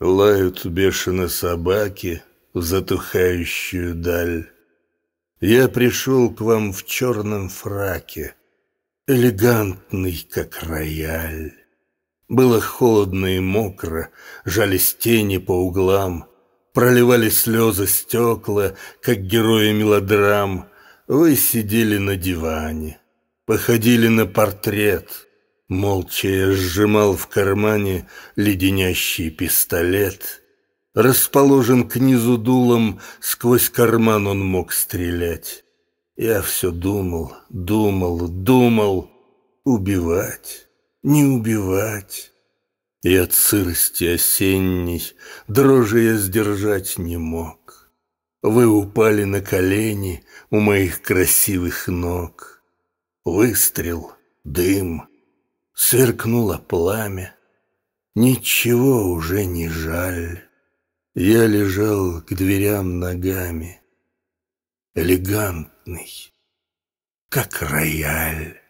Лают бешено собаки в затухающую даль. Я пришел к вам в черном фраке, элегантный, как рояль. Было холодно и мокро, жались тени по углам, проливали слезы стекла, как герои мелодрам. Вы сидели на диване, походили на портрет, Молча я сжимал в кармане леденящий пистолет. Расположен к низу дулом, сквозь карман он мог стрелять. Я все думал, думал, думал. Убивать, не убивать. И от сырости осенней дрожи я сдержать не мог. Вы упали на колени у моих красивых ног. Выстрел, дым — Сверкнуло пламя. Ничего уже не жаль. Я лежал к дверям ногами. Элегантный, как рояль.